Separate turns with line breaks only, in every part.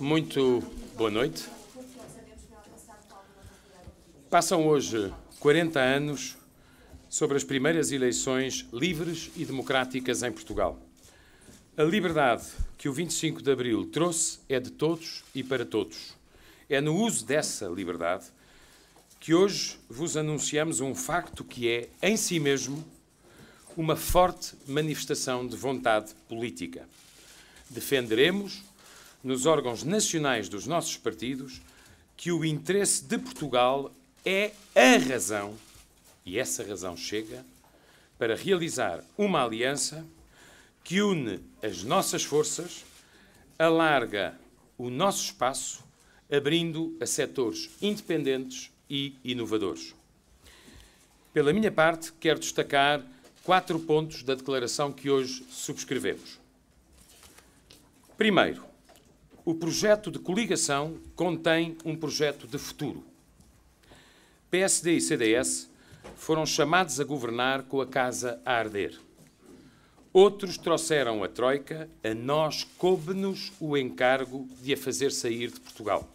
Muito boa noite. Passam hoje 40 anos sobre as primeiras eleições livres e democráticas em Portugal. A liberdade que o 25 de Abril trouxe é de todos e para todos. É no uso dessa liberdade que hoje vos anunciamos um facto que é, em si mesmo, uma forte manifestação de vontade política. Defenderemos nos órgãos nacionais dos nossos partidos que o interesse de Portugal é a razão, e essa razão chega, para realizar uma aliança que une as nossas forças, alarga o nosso espaço, abrindo a setores independentes e inovadores. Pela minha parte, quero destacar quatro pontos da declaração que hoje subscrevemos. Primeiro, o projeto de coligação contém um projeto de futuro. PSD e CDS foram chamados a governar com a casa a arder. Outros trouxeram a Troika, a nós coube-nos o encargo de a fazer sair de Portugal.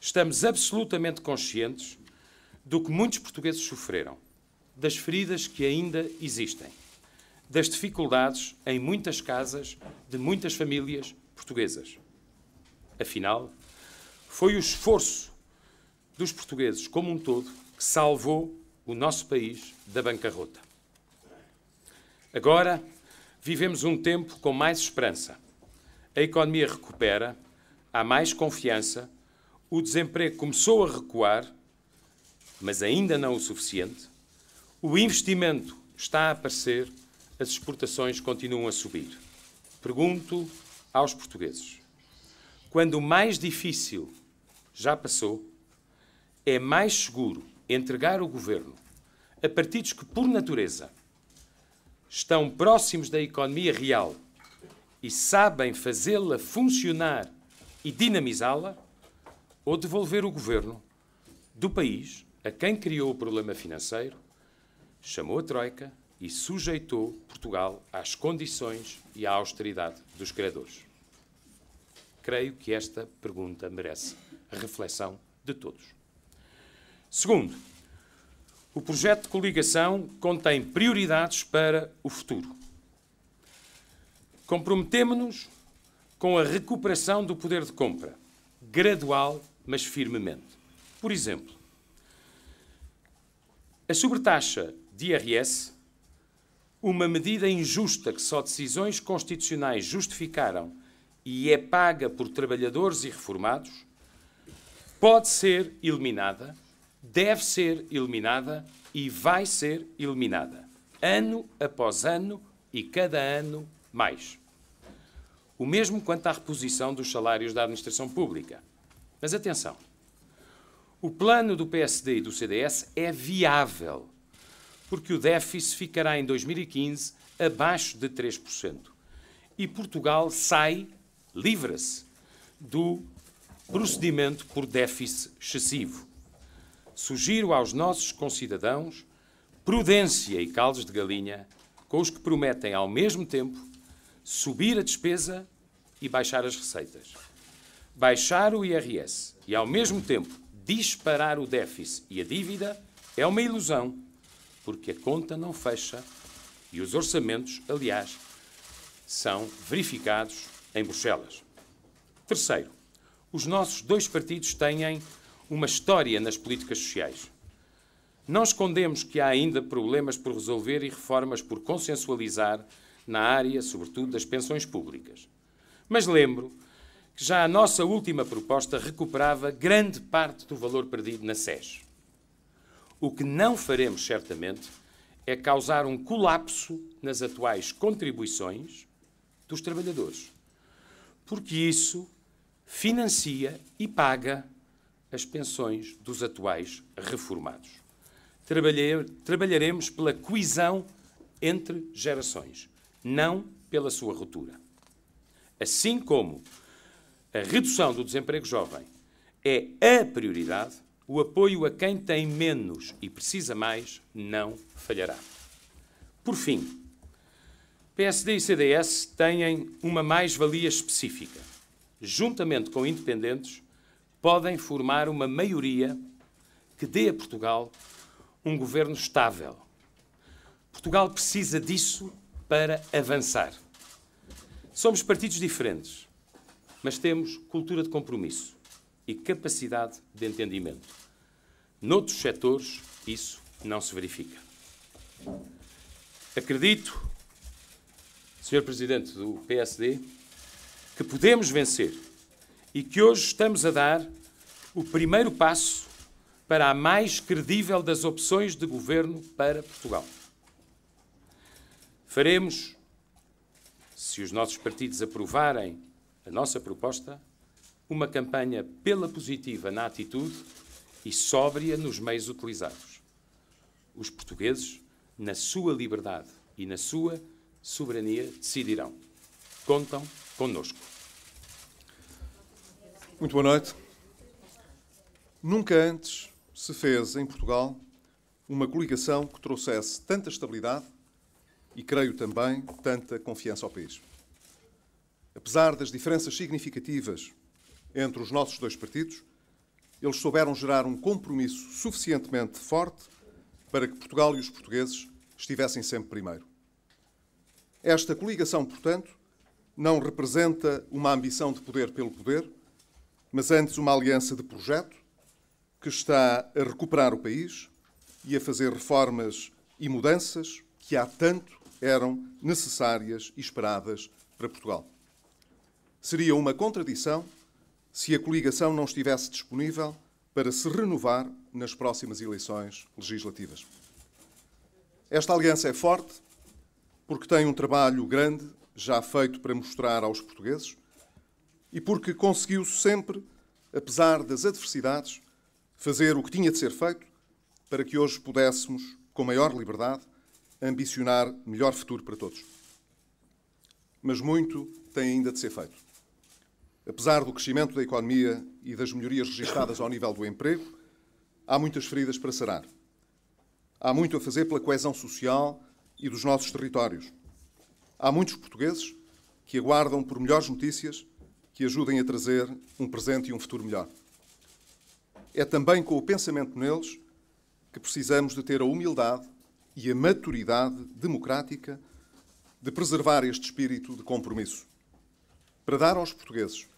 Estamos absolutamente conscientes do que muitos portugueses sofreram, das feridas que ainda existem, das dificuldades em muitas casas, de muitas famílias, portuguesas. Afinal, foi o esforço dos portugueses como um todo que salvou o nosso país da bancarrota. Agora, vivemos um tempo com mais esperança. A economia recupera, há mais confiança, o desemprego começou a recuar, mas ainda não o suficiente, o investimento está a aparecer, as exportações continuam a subir. Pergunto aos portugueses. Quando o mais difícil já passou, é mais seguro entregar o governo a partidos que, por natureza, estão próximos da economia real e sabem fazê-la funcionar e dinamizá-la, ou devolver o governo do país a quem criou o problema financeiro, chamou a Troika e sujeitou Portugal às condições e à austeridade dos credores? Creio que esta pergunta merece reflexão de todos. Segundo, o projeto de coligação contém prioridades para o futuro. Comprometemo-nos com a recuperação do poder de compra, gradual, mas firmemente. Por exemplo, a sobretaxa de IRS uma medida injusta que só decisões constitucionais justificaram e é paga por trabalhadores e reformados, pode ser eliminada, deve ser eliminada e vai ser eliminada, ano após ano e cada ano mais. O mesmo quanto à reposição dos salários da administração pública. Mas atenção, o plano do PSD e do CDS é viável porque o déficit ficará em 2015 abaixo de 3%. E Portugal sai, livra-se, do
procedimento
por déficit excessivo. Sugiro aos nossos concidadãos prudência e caldos de galinha com os que prometem ao mesmo tempo subir a despesa e baixar as receitas. Baixar o IRS e ao mesmo tempo disparar o déficit e a dívida é uma ilusão porque a conta não fecha e os orçamentos, aliás, são verificados em Bruxelas. Terceiro, os nossos dois partidos têm uma história nas políticas sociais. Não escondemos que há ainda problemas por resolver e reformas por consensualizar na área, sobretudo, das pensões públicas. Mas lembro que já a nossa última proposta recuperava grande parte do valor perdido na SES. O que não faremos, certamente, é causar um colapso nas atuais contribuições dos trabalhadores, porque isso financia e paga as pensões dos atuais reformados. trabalharemos pela coesão entre gerações, não pela sua ruptura. Assim como a redução do desemprego jovem é a prioridade, o apoio a quem tem menos e precisa mais não falhará. Por fim, PSD e CDS têm uma mais-valia específica. Juntamente com independentes, podem formar uma maioria que dê a Portugal um governo estável. Portugal precisa disso para avançar. Somos partidos diferentes, mas temos cultura de compromisso e capacidade de entendimento. Noutros setores, isso não se verifica. Acredito, Sr. Presidente do PSD, que podemos vencer e que hoje estamos a dar o primeiro passo para a mais credível das opções de governo para Portugal. Faremos, se os nossos partidos aprovarem a nossa proposta, uma campanha pela positiva na atitude e sóbria nos meios utilizados. Os portugueses, na sua liberdade e na sua soberania, decidirão. Contam conosco.
Muito boa noite. Nunca antes se fez em Portugal uma coligação que trouxesse tanta estabilidade e, creio também, tanta confiança ao país. Apesar das diferenças significativas entre os nossos dois partidos, eles souberam gerar um compromisso suficientemente forte para que Portugal e os portugueses estivessem sempre primeiro. Esta coligação, portanto, não representa uma ambição de poder pelo poder, mas antes uma aliança de projeto que está a recuperar o país e a fazer reformas e mudanças que há tanto eram necessárias e esperadas para Portugal. Seria uma contradição se a coligação não estivesse disponível para se renovar nas próximas eleições legislativas. Esta aliança é forte porque tem um trabalho grande já feito para mostrar aos portugueses e porque conseguiu sempre, apesar das adversidades, fazer o que tinha de ser feito para que hoje pudéssemos, com maior liberdade, ambicionar melhor futuro para todos. Mas muito tem ainda de ser feito. Apesar do crescimento da economia e das melhorias registadas ao nível do emprego, há muitas feridas para sarar. Há muito a fazer pela coesão social e dos nossos territórios. Há muitos portugueses que aguardam por melhores notícias que ajudem a trazer um presente e um futuro melhor. É também com o pensamento neles que precisamos de ter a humildade e a maturidade democrática de preservar este espírito de compromisso. Para dar aos portugueses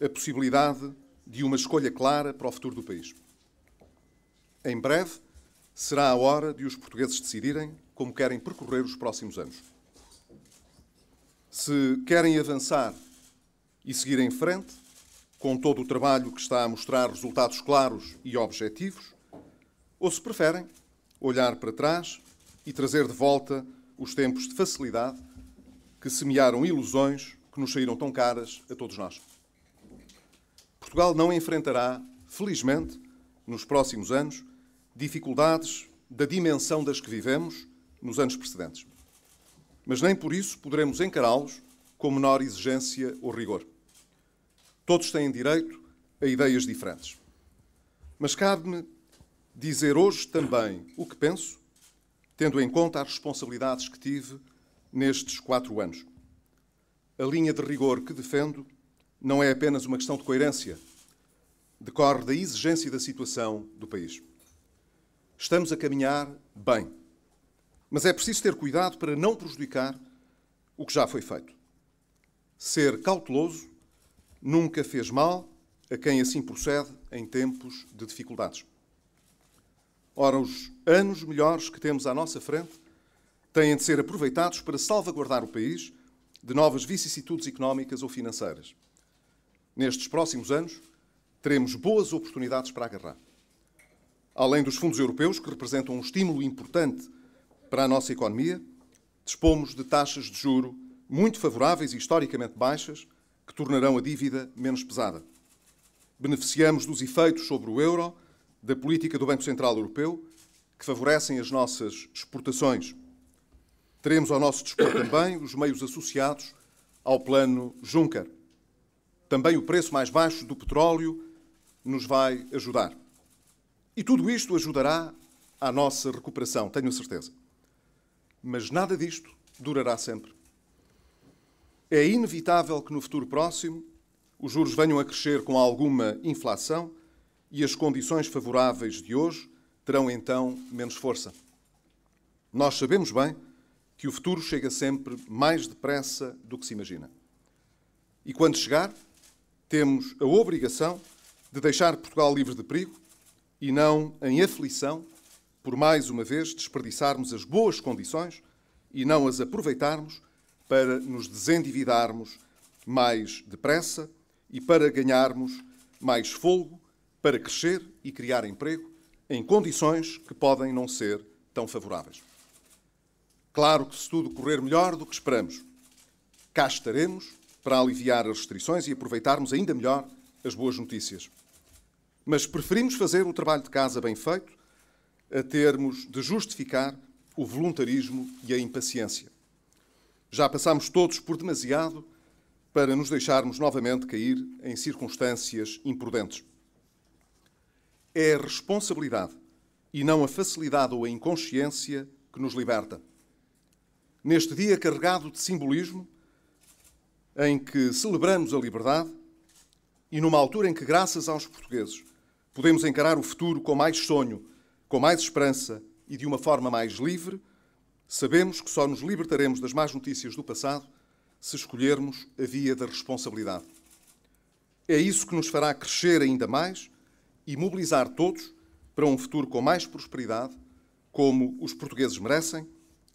a possibilidade de uma escolha clara para o futuro do país. Em breve, será a hora de os portugueses decidirem como querem percorrer os próximos anos. Se querem avançar e seguir em frente, com todo o trabalho que está a mostrar resultados claros e objetivos, ou se preferem olhar para trás e trazer de volta os tempos de facilidade que semearam ilusões que nos saíram tão caras a todos nós. Portugal não enfrentará, felizmente, nos próximos anos, dificuldades da dimensão das que vivemos nos anos precedentes. Mas nem por isso poderemos encará-los com menor exigência ou rigor. Todos têm direito a ideias diferentes. Mas cabe-me dizer hoje também o que penso, tendo em conta as responsabilidades que tive nestes quatro anos. A linha de rigor que defendo não é apenas uma questão de coerência decorre da exigência da situação do país. Estamos a caminhar bem, mas é preciso ter cuidado para não prejudicar o que já foi feito. Ser cauteloso nunca fez mal a quem assim procede em tempos de dificuldades. Ora, os anos melhores que temos à nossa frente têm de ser aproveitados para salvaguardar o país de novas vicissitudes económicas ou financeiras. Nestes próximos anos, teremos boas oportunidades para agarrar. Além dos fundos europeus, que representam um estímulo importante para a nossa economia, dispomos de taxas de juro muito favoráveis e historicamente baixas, que tornarão a dívida menos pesada. Beneficiamos dos efeitos sobre o euro da política do Banco Central Europeu, que favorecem as nossas exportações. Teremos ao nosso dispor também os meios associados ao plano Juncker. Também o preço mais baixo do petróleo nos vai ajudar. E tudo isto ajudará à nossa recuperação, tenho a certeza. Mas nada disto durará sempre. É inevitável que no futuro próximo os juros venham a crescer com alguma inflação e as condições favoráveis de hoje terão então menos força. Nós sabemos bem que o futuro chega sempre mais depressa do que se imagina. E quando chegar, temos a obrigação de deixar Portugal livre de perigo e não em aflição por mais uma vez desperdiçarmos as boas condições e não as aproveitarmos para nos desendividarmos mais depressa e para ganharmos mais folgo para crescer e criar emprego em condições que podem não ser tão favoráveis. Claro que se tudo correr melhor do que esperamos, cá estaremos para aliviar as restrições e aproveitarmos ainda melhor as boas notícias. Mas preferimos fazer o trabalho de casa bem feito a termos de justificar o voluntarismo e a impaciência. Já passámos todos por demasiado para nos deixarmos novamente cair em circunstâncias imprudentes. É a responsabilidade e não a facilidade ou a inconsciência que nos liberta. Neste dia carregado de simbolismo, em que celebramos a liberdade e numa altura em que, graças aos portugueses, podemos encarar o futuro com mais sonho, com mais esperança e de uma forma mais livre, sabemos que só nos libertaremos das más notícias do passado se escolhermos a via da responsabilidade. É isso que nos fará crescer ainda mais e mobilizar todos para um futuro com mais prosperidade, como os portugueses merecem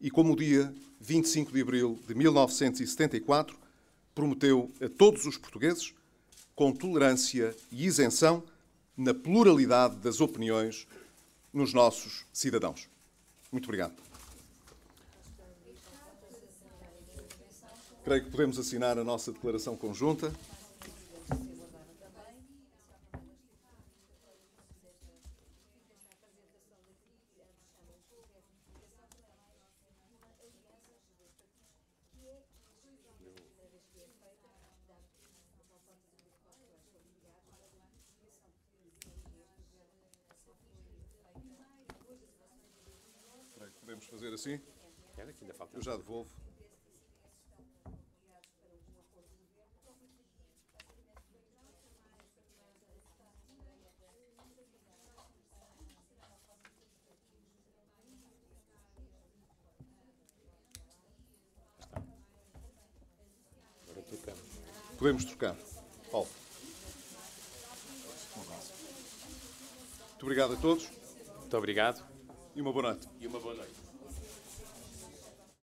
e como o dia 25 de abril de 1974 prometeu a todos os portugueses, com tolerância e isenção na pluralidade das opiniões nos nossos cidadãos. Muito obrigado. Creio que podemos assinar a nossa declaração conjunta. podemos fazer assim? que ainda Eu já devolvo. Podemos trocar. Paulo. obrigado a todos. Muito obrigado. E uma boa noite.
E uma boa noite.